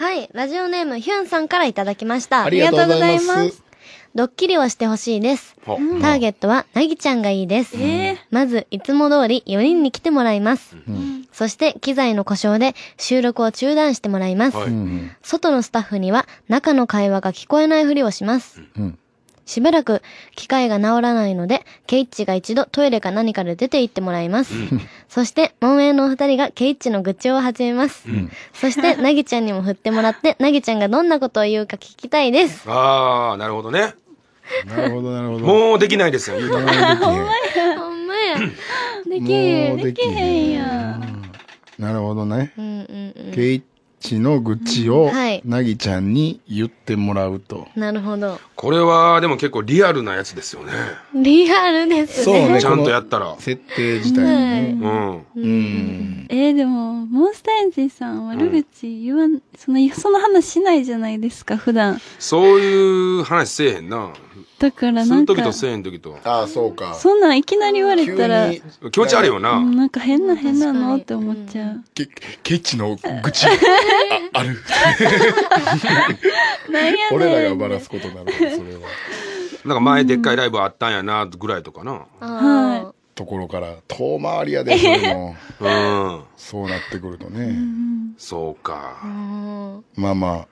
はい。ラジオネームヒュンさんからいただきました。ありがとうございます。ドッキリをしてほしいです。ターゲットは、なぎちゃんがいいです。えー、まず、いつも通り4人に来てもらいます。うん、そして、機材の故障で収録を中断してもらいます。はい、外のスタッフには、中の会話が聞こえないふりをします。うんしばらく機械が治らないので、ケイッチが一度トイレか何かで出て行ってもらいます。そして、門営のお二人がケイッチの愚痴を始めます。うん、そして、な ぎちゃんにも振ってもらって、なぎちゃんがどんなことを言うか聞きたいです。ああ、なるほどね。なるほど、なるほど。もうできないですよ、ほんまや、ほんまや。できへん、できへんや。なるほどね。うんうんうん。ケイッチの愚痴を、なぎちゃんに言ってもらうと。なるほど。これは、でも結構リアルなやつですよね。リアルですね。そうね。ちゃんとやったら。設定自体ね。うん。うん。えー、でも、モンスターエンジンさんは悪口言わん、その、その話しないじゃないですか、普段。そういう話せえへんな。だからすなるん時と、せえへん時と。ああそうかそんなんいきなり言われたら、急に気持ち悪いような。んなんか変な変なのって思っちゃけケチの愚痴 あある何 やねん。俺らがバラすことなのそれはなんか前でっかいライブあったんやな、ぐらいとかな。いところから遠回りやでそ うん、そうなってくるとね、そうか、まあまあ、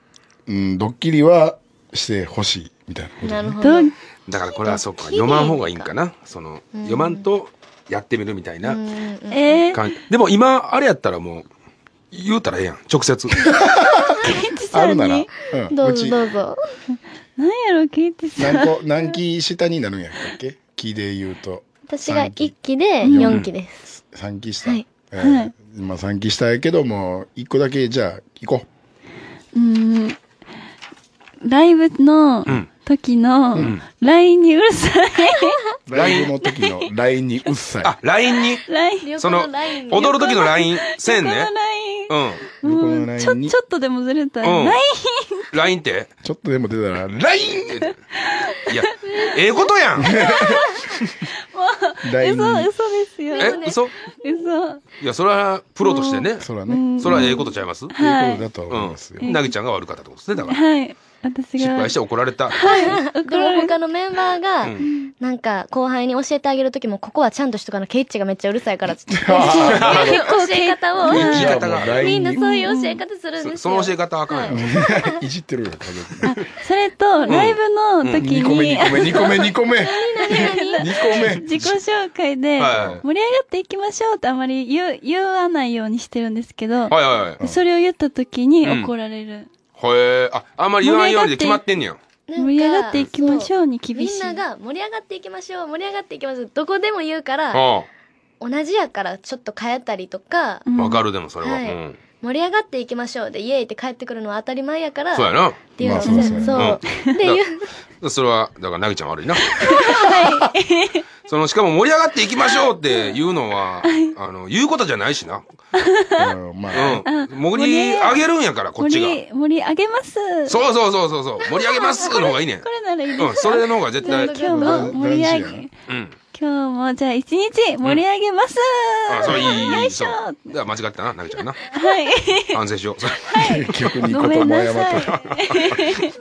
うん、ドッキリはしてほしいみたいなことねなるほど。だからこれはそうか読まん方がいいんかなその、うん読まんとやってみるみたいなえー、でも今あれやったらもう言うたらええやん直接あるなら、うん、どうぞどうぞ。なんやろ、ケンさん。何個何期下になるんやったっけ気で言うと私が1期で4期です。3期した。はい。えー、まあ3期下やけども、1個だけじゃあ行こう。うん。ライブの時の LINE にうるさい。ライブの時の LINE にうるさい。あ、LINE に ?LINE。その、踊る時の LINE、せんね。うん。もう、ちょ、ちょっとでもずれたら、LINE。LINE ってちょっとでも出たら、LINE! いや、ええことやん 第嘘嘘ですよ。え、嘘嘘。いや、それはプロとしてね。それはね。それはええことちゃいます。ええことだと思いますよ。なぎちゃんが悪かったってことですね。だから。はい。私が失敗して怒られた。はい。で他のメンバーが、なんか後輩に教えてあげる時も、ここはちゃんとしとかな、ケイッチがめっちゃうるさいからっつって。教え方を。方が。みんなそういう教え方するんですよ。その教え方あかんや。いじってるよ、それと、ライブの時に。2個目、2個目、2個目。自己紹介で、盛り上がっていきましょうってあまり言言わないようにしてるんですけど、それを言った時に怒られる。うん、へえ、あ、あんまり言わないようにで決まってんねや。盛り上がっていきましょうに厳しい。みんなが盛り上がっていきましょう、盛り上がっていきましょう。どこでも言うから、同じやからちょっと変えたりとか。わ、かるでもそれは。はいうん盛り上がっていきましょうでイエーイって帰ってくるのは当たり前やからそうやなっていうで、そう、ん、で言うそれは、だから、なぎちゃん悪いな。はい、その、しかも盛り上がっていきましょうっていうのは、あの、言うことじゃないしな。うん、まあ、うん。盛り上げるんやから、こっちが。盛り、上げます。そうそうそうそう。そう盛り上げますの方がいいねん。これならいいうん、それの方が絶対。今日も盛り上げ。うん。今日もじゃあ一日盛り上げます、うん、あ、そういい。そいしょ。だ間違ったな、なぎちゃんな。はい。反省しよう。はい。結 局に言葉謝った。